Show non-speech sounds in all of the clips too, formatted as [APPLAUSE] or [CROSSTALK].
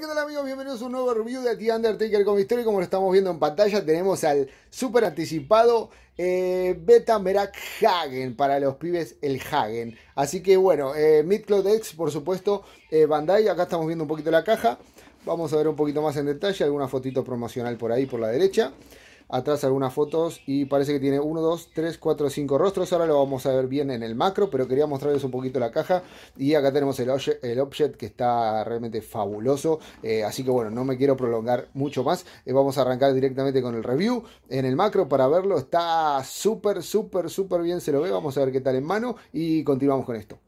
¿qué tal amigos? Bienvenidos a un nuevo review de The Undertaker con historia. Como lo estamos viendo en pantalla, tenemos al super anticipado eh, Beta Merak Hagen, para los pibes el Hagen. Así que bueno, eh, por supuesto, eh, Bandai, acá estamos viendo un poquito la caja. Vamos a ver un poquito más en detalle, alguna fotito promocional por ahí, por la derecha. Atrás algunas fotos y parece que tiene 1, 2, 3, 4, 5 rostros. Ahora lo vamos a ver bien en el macro, pero quería mostrarles un poquito la caja. Y acá tenemos el, object, el que está realmente fabuloso. Eh, así que bueno, no me quiero prolongar mucho más. Eh, vamos a arrancar directamente con el review. En el macro para verlo está súper, súper, súper bien. Se lo ve. Vamos a ver qué tal en mano y continuamos con esto.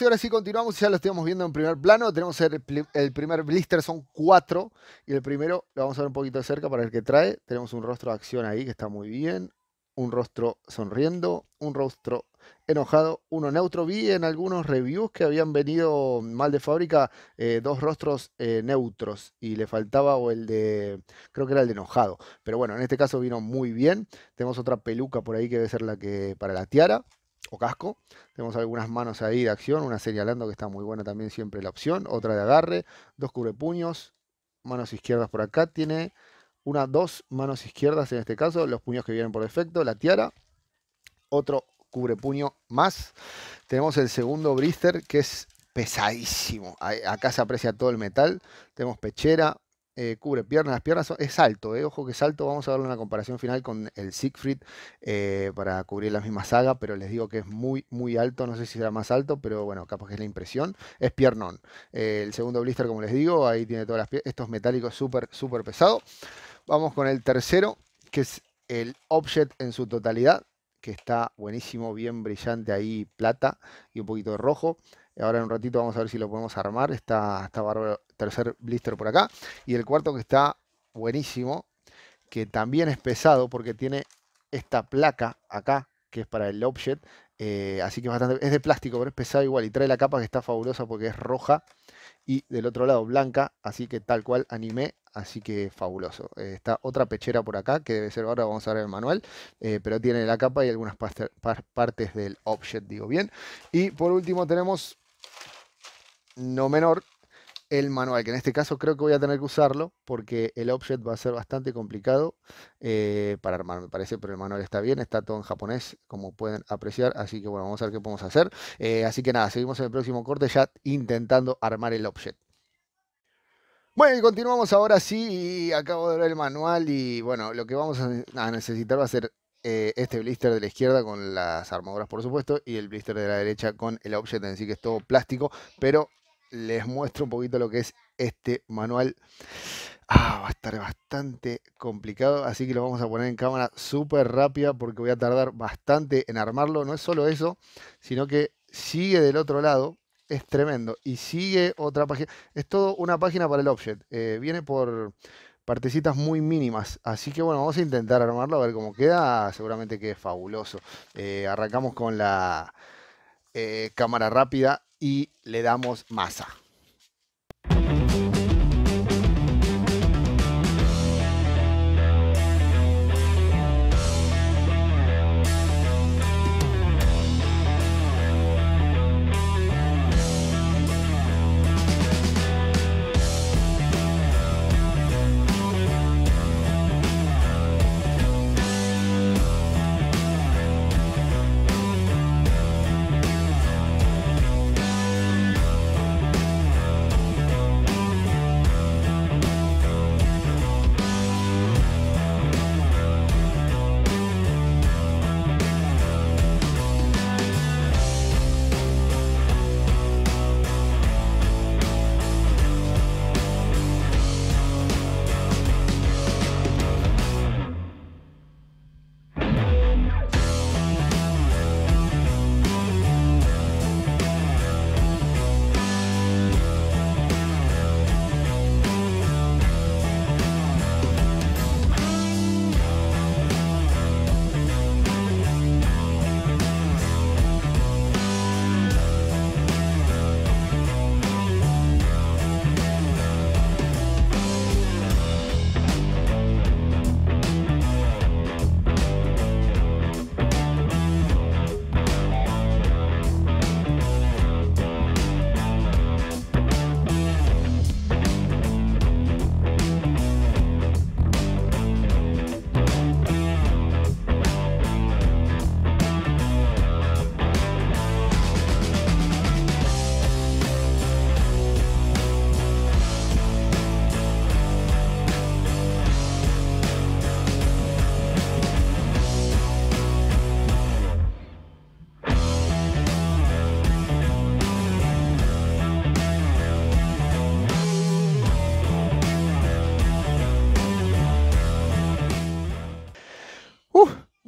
y ahora sí continuamos, ya lo estamos viendo en primer plano. Tenemos el, primer blister, son cuatro. Y el primero lo vamos a ver un poquito de cerca para el que trae. Tenemos un rostro de acción ahí que está muy bien. Un rostro sonriendo, un rostro enojado, uno neutro. Vi en algunos reviews que habían venido mal de fábrica eh, dos rostros eh, neutros y le faltaba o el de, creo que era el de enojado. Pero bueno, en este caso vino muy bien. Tenemos otra peluca por ahí que debe ser la que para la tiara o casco. Tenemos algunas manos ahí de acción, una señalando que está muy buena también siempre la opción, otra de agarre, dos cubrepuños, manos izquierdas por acá, tiene una, dos manos izquierdas en este caso, los puños que vienen por defecto, la tiara, otro cubrepuño más. Tenemos el segundo brister que es pesadísimo. Acá se aprecia todo el metal. Tenemos pechera, eh, cubre piernas. Las piernas es alto, eh, ojo que es alto. Vamos a darle una comparación final con el Siegfried eh, para cubrir la misma saga, pero les digo que es muy, muy alto. No sé si será más alto, pero bueno, capaz que es la impresión. Es piernón. el segundo blister, como les digo, ahí tiene todas las Estos metálicos súper, súper pesado. Vamos con el tercero, que es el Object en su totalidad, que está buenísimo, bien brillante ahí, plata y un poquito de rojo. Ahora en un ratito vamos a ver si lo podemos armar. Está, está bárbaro tercer blister por acá. Y el cuarto que está buenísimo, que también es pesado porque tiene esta placa acá, que es para el object. Eh, así que es bastante, es de plástico, pero es pesado igual. Y trae la capa que está fabulosa porque es roja. Y del otro lado blanca, así que tal cual animé. Así que fabuloso. Eh, está otra pechera por acá, que debe ser ahora, vamos a ver el manual. Eh, pero tiene la capa y algunas partes del object, digo bien. Y por último tenemos, no menor, el manual, que en este caso creo que voy a tener que usarlo porque el object va a ser bastante complicado eh, para armar, me parece, pero el manual está bien, está todo en japonés, como pueden apreciar, así que bueno, vamos a ver qué podemos hacer. Eh, así que nada, seguimos en el próximo corte ya intentando armar el object. Bueno, y continuamos ahora sí, acabo de ver el manual y bueno, lo que vamos a necesitar va a ser eh, este blister de la izquierda con las armaduras por supuesto y el blister de la derecha con el object en sí que es todo plástico, pero les muestro un poquito lo que es este manual. Ah, va a estar bastante complicado, así que lo vamos a poner en cámara súper rápida porque voy a tardar bastante en armarlo. No es solo eso, sino que sigue del otro lado. Es tremendo. Y sigue otra página. Es todo una página para el object. Eh, viene por partecitas muy mínimas. Así que bueno, vamos a intentar armarlo a ver cómo queda. Seguramente que es fabuloso. Eh, arrancamos con la eh, cámara rápida y le damos masa.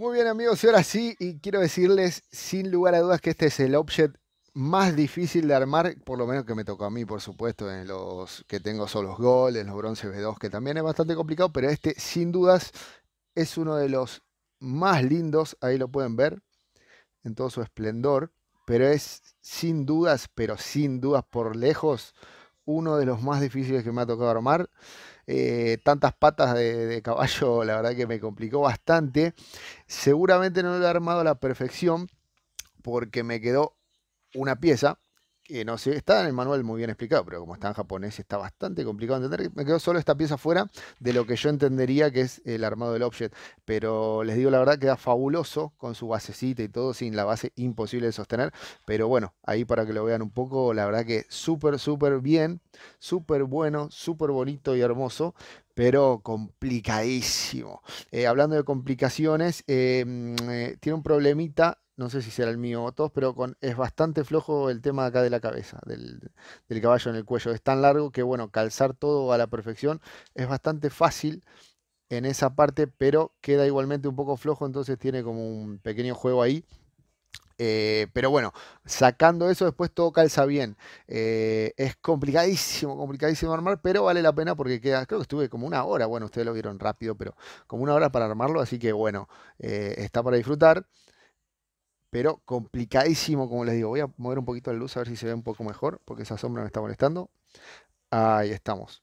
Muy bien amigos, y ahora sí, y quiero decirles sin lugar a dudas que este es el object más difícil de armar, por lo menos que me tocó a mí, por supuesto, en los que tengo son los en los bronce B2, que también es bastante complicado, pero este sin dudas es uno de los más lindos, ahí lo pueden ver, en todo su esplendor, pero es sin dudas, pero sin dudas por lejos, uno de los más difíciles que me ha tocado armar. Eh, tantas patas de, de, caballo, [LAUGHS] la verdad que me complicó bastante. Seguramente no lo he armado a la perfección porque me quedó una pieza, no sé, está en el manual muy bien explicado, pero como está en japonés está bastante complicado de entender. Me quedó solo esta pieza fuera de lo que yo entendería que es el armado del object, pero les digo la verdad queda fabuloso con su basecita y todo, sin la base imposible de sostener, pero bueno, ahí para que lo vean un poco, la verdad que súper, súper bien, súper bueno, súper bonito y hermoso, pero complicadísimo. Eh, hablando de complicaciones, eh, mm, eh, tiene un problemita no sé si será el mío o todos, pero con, es bastante flojo el tema acá de la cabeza, del, caballo en el cuello. Es tan largo que, bueno, calzar todo a la perfección es bastante fácil en esa parte, pero queda igualmente un poco flojo, entonces tiene como un pequeño juego ahí. Eh, pero bueno, sacando eso, después todo calza bien. Eh, es complicadísimo, complicadísimo armar, pero vale la pena porque queda, creo que estuve como una hora, bueno, ustedes lo vieron rápido, pero como una hora para armarlo, así que bueno, eh, está para disfrutar pero complicadísimo, como les digo. Voy a mover un poquito la luz a ver si se ve un poco mejor, porque esa sombra me está molestando. Ahí estamos.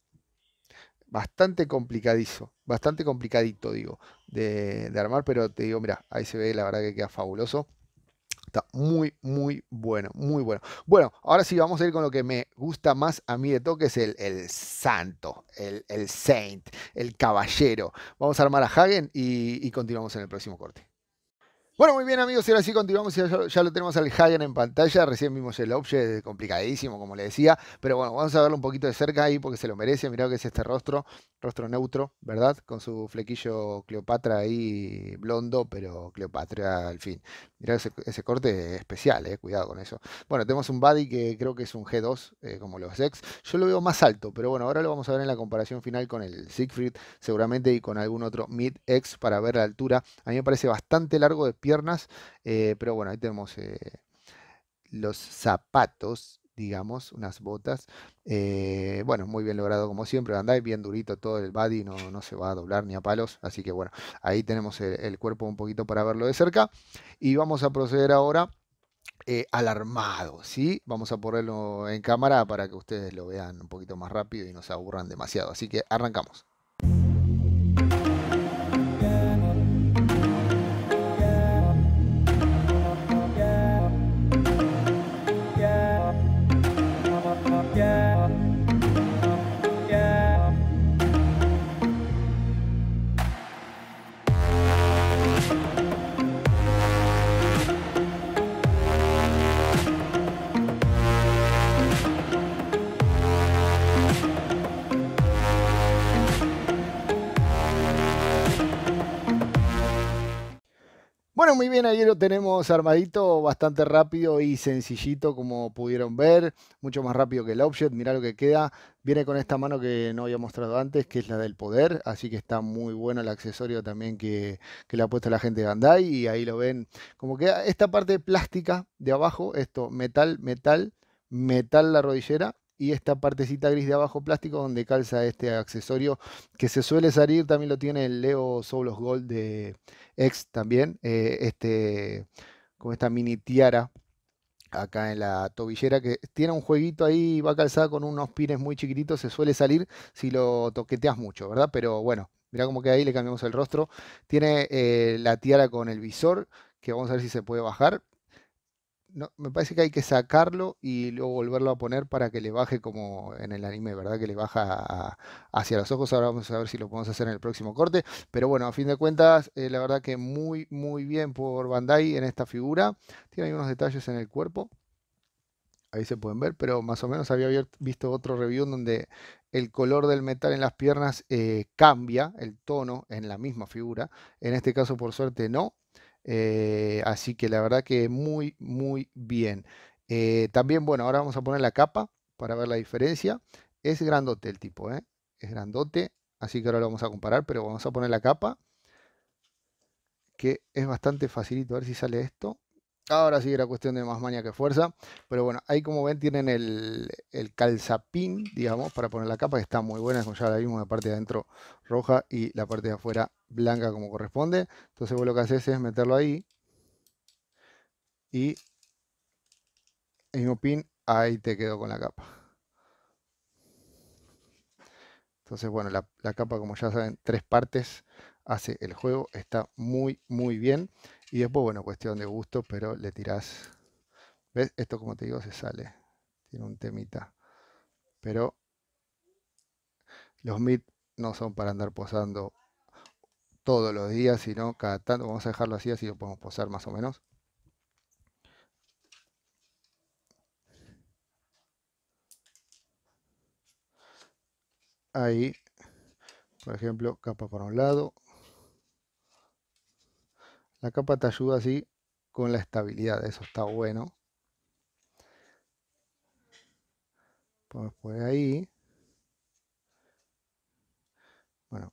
Bastante complicadizo, bastante complicadito, digo, de, armar, pero te digo, mira, ahí se ve, la verdad que queda fabuloso. Está muy, muy bueno, muy bueno. Bueno, ahora sí vamos a ir con lo que me gusta más a mí de todo, que es el, santo, el, saint, el caballero. Vamos a armar a Hagen y continuamos en el próximo corte. Bueno, muy bien amigos, y ahora sí continuamos, ya, ya lo tenemos al Hagen en pantalla, recién vimos el object complicadísimo, como le decía, pero bueno, vamos a verlo un poquito de cerca ahí porque se lo merece, mirá que es este rostro, rostro neutro, ¿verdad? Con su flequillo Cleopatra ahí, blondo, pero Cleopatra al fin. Mirá ese, corte especial, eh, cuidado con eso. Bueno, tenemos un Buddy que creo que es un G2, eh, como los X, yo lo veo más alto, pero bueno, ahora lo vamos a ver en la comparación final con el Siegfried, seguramente, y con algún otro mid x para ver la altura. A mí me parece bastante largo de pie piernas. Eh, pero bueno, ahí tenemos eh, los zapatos, digamos, unas botas. Eh, bueno, muy bien logrado como siempre. anda bien durito todo el body, no, no, se va a doblar ni a palos. Así que bueno, ahí tenemos el, cuerpo un poquito para verlo de cerca. Y vamos a proceder ahora. al armado ¿sí? Vamos a ponerlo en cámara para que ustedes lo vean un poquito más rápido y no se aburran demasiado. Así que arrancamos. muy bien, ahí lo tenemos armadito bastante rápido y sencillito como pudieron ver, mucho más rápido que el Object, mira lo que queda, viene con esta mano que no había mostrado antes, que es la del poder, así que está muy bueno el accesorio también que, le ha puesto la gente de Bandai y ahí lo ven, como queda esta parte plástica de abajo, esto metal, metal, metal la rodillera y esta partecita gris de abajo plástico donde calza este accesorio que se suele salir, también lo tiene el Leo Solos Gold de X también, eh, este, con esta mini tiara acá en la tobillera que tiene un jueguito ahí, va calzada con unos pines muy chiquititos, se suele salir si lo toqueteas mucho, ¿verdad? Pero bueno, mira cómo queda ahí le cambiamos el rostro, tiene eh, la tiara con el visor, que vamos a ver si se puede bajar, me parece que hay que sacarlo y luego volverlo a poner para que le baje como en el anime, ¿verdad? Que le baja hacia los ojos. Ahora vamos a ver si lo podemos hacer en el próximo corte. Pero bueno, a fin de cuentas, eh, la verdad que muy, muy bien por Bandai en esta figura. Tiene unos detalles en el cuerpo. Ahí se pueden ver, pero más o menos había visto otro review donde el color del metal en las piernas eh, cambia el tono en la misma figura. En este caso, por suerte, no. Eh, así que la verdad que muy, muy bien. Eh, también, bueno, ahora vamos a poner la capa para ver la diferencia. Es grandote el tipo, ¿eh? Es grandote, así que ahora lo vamos a comparar, pero vamos a poner la capa, que es bastante facilito. A ver si sale esto. Ahora sí era cuestión de más maña que fuerza. Pero bueno, ahí como ven tienen el, el calzapín, digamos, para poner la capa, que está muy buena. Como ya la vimos, la parte de adentro roja y la parte de afuera blanca como corresponde. Entonces vos lo que haces es meterlo ahí. Y el mismo pin, ahí te quedó con la capa. Entonces, bueno, la capa, como ya saben, tres partes hace el juego. Está muy, muy bien. Y después, bueno, cuestión de gusto, pero le tirás. ¿Ves? Esto, como te digo, se sale. Tiene un temita. Pero los mid no son para andar posando todos los días, sino cada tanto. Vamos a dejarlo así, así lo podemos posar más o menos. Ahí, por ejemplo, capa por un lado, la capa te ayuda así con la estabilidad, eso está bueno. Pues por pues ahí. Bueno,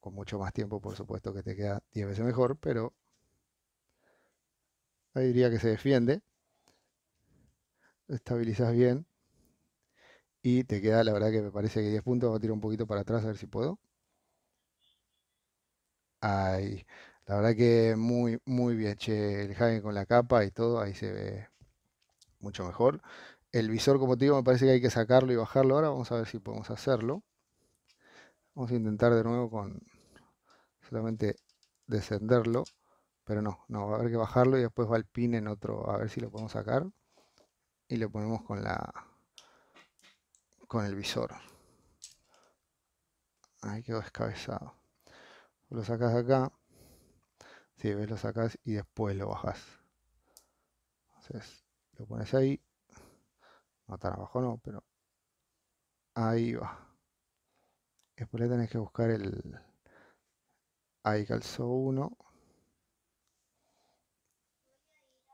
con mucho más tiempo, por supuesto que te queda 10 veces mejor, pero ahí diría que se defiende. estabilizas bien. Y te queda, la verdad que me parece que 10 puntos. Voy a tirar un poquito para atrás a ver si puedo. Ahí. La verdad que muy, muy bien. Che, el Hagen con la capa y todo, ahí se ve mucho mejor. El visor, como te digo, me parece que hay que sacarlo y bajarlo ahora. Vamos a ver si podemos hacerlo. Vamos a intentar de nuevo con solamente descenderlo. Pero no, no, va a haber que bajarlo y después va el pin en otro. A ver si lo podemos sacar. Y lo ponemos con la con el visor. Ahí quedó descabezado. Lo sacas de acá. Si ves, lo sacas y después lo bajas. Entonces lo pones ahí. No tan abajo, no, pero ahí va. Después le tenés que buscar el. Ahí calzó uno.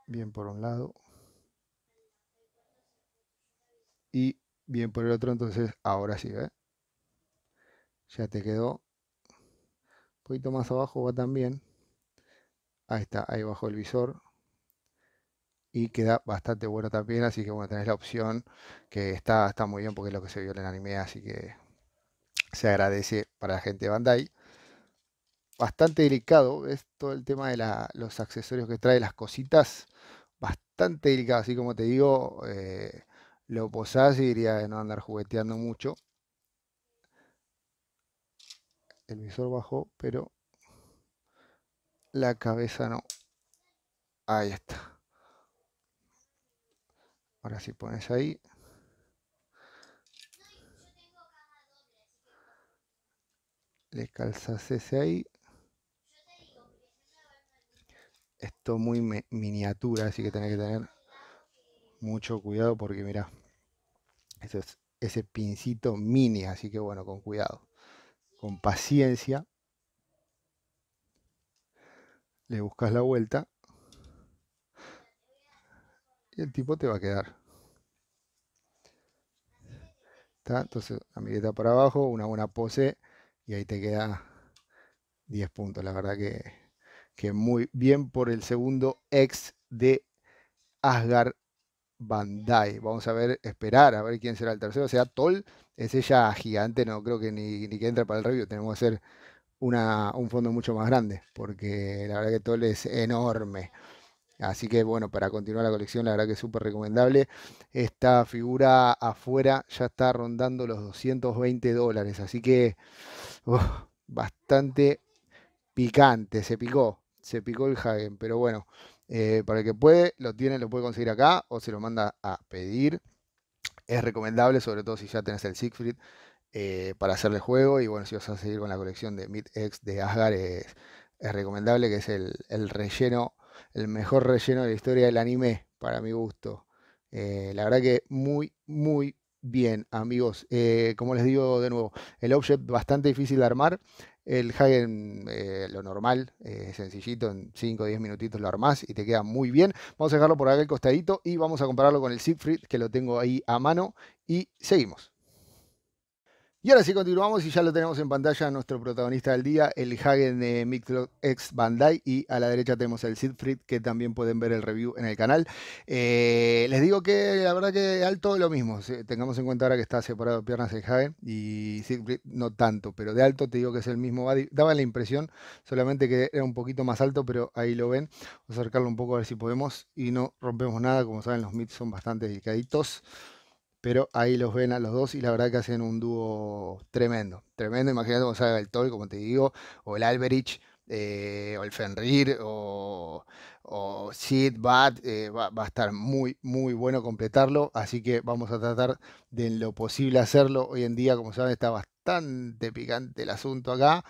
Bien por un lado. Y bien por el otro. Entonces ahora sí, ves ¿eh? Ya te quedó. Un poquito más abajo va también. Ahí está, ahí bajo el visor. Y queda bastante bueno también, así que bueno, tenés la opción que está, está muy bien porque es lo que se vio en el anime, así que se agradece para la gente de Bandai. Bastante delicado, es todo el tema de los accesorios que trae, las cositas, bastante delicado, así como te digo, eh, lo posás y diría de no andar jugueteando mucho. El visor bajó, pero la cabeza no. Ahí está. Ahora si pones ahí. Le calzas ese ahí. Esto muy miniatura, así que tenés que tener mucho cuidado porque mira. es ese pincito mini, así que bueno, con cuidado, con paciencia le buscas la vuelta y el tipo te va a quedar. ¿Está? Entonces, amigueta para abajo, una buena pose y ahí te queda 10 puntos. La verdad que, muy bien por el segundo ex de Asgard Bandai. Vamos a ver, esperar a ver quién será el tercero. O sea, Tol es ella gigante, no creo que ni, ni que entre para el review. Tenemos que hacer un fondo mucho más grande, porque la verdad que todo es enorme. Así que bueno, para continuar la colección, la verdad que es súper recomendable. Esta figura afuera ya está rondando los 220 dólares, así que bastante picante, se picó, se picó el Hagen, pero bueno, eh, para el que puede, lo tiene, lo puede conseguir acá o se lo manda a pedir. Es recomendable, sobre todo si ya tenés el Siegfried, eh, para hacerle juego. Y bueno, si vas a seguir con la colección de Mid X de Asgard, es, recomendable, que es el, relleno, el mejor relleno de la historia del anime, para mi gusto. Eh, la verdad que muy, muy bien, amigos. Eh, como les digo de nuevo, el object bastante difícil de armar. El Hagen, lo normal, sencillito, en 5 o 10 minutitos lo armás y te queda muy bien. Vamos a dejarlo por acá el costadito y vamos a compararlo con el Siegfried, que lo tengo ahí a mano. Y seguimos. Y ahora sí continuamos y ya lo tenemos en pantalla nuestro protagonista del día, el Hagen de eh, Micro ex Bandai y a la derecha tenemos el Siegfried que también pueden ver el review en el canal. Eh, les digo que la verdad que alto lo mismo, tengamos en cuenta ahora que está separado piernas el Hagen y Siegfried no tanto, pero de alto te digo que es el mismo Daba la impresión solamente que era un poquito más alto, pero ahí lo ven. Vamos a acercarlo un poco a ver si podemos y no rompemos nada, como saben los mits son bastante delicaditos pero ahí los ven a los dos y la verdad que hacen un dúo tremendo, tremendo, imagínate cómo sale el Toy, como te digo, o el Alberich, eh, o el Fenrir, o, Sid Bad. Eh, va, a estar muy, muy bueno completarlo, así que vamos a tratar de lo posible hacerlo, hoy en día como saben está bastante picante el asunto acá,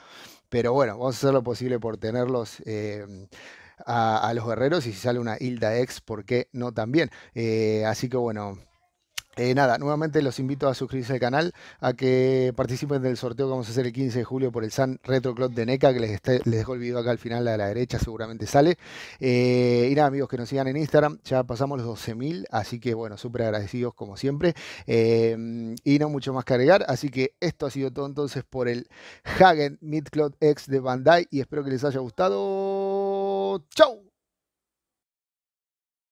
pero bueno, vamos a hacer lo posible por tenerlos... Em, a, a, los guerreros y si sale una Hilda X, ¿por qué no también? Eh, así que bueno, eh, nada, nuevamente los invito a suscribirse al canal, a que participen del sorteo que vamos a hacer el 15 de julio por el San Retro Club de NECA, que les, les dejo el video acá al final a la derecha, seguramente sale. Eh, y nada, amigos, que nos sigan en Instagram, ya pasamos los 12.000, así que bueno, súper agradecidos como siempre. Eh, y no mucho más que agregar, así que esto ha sido todo entonces por el Hagen Club X de Bandai y espero que les haya gustado. Chao.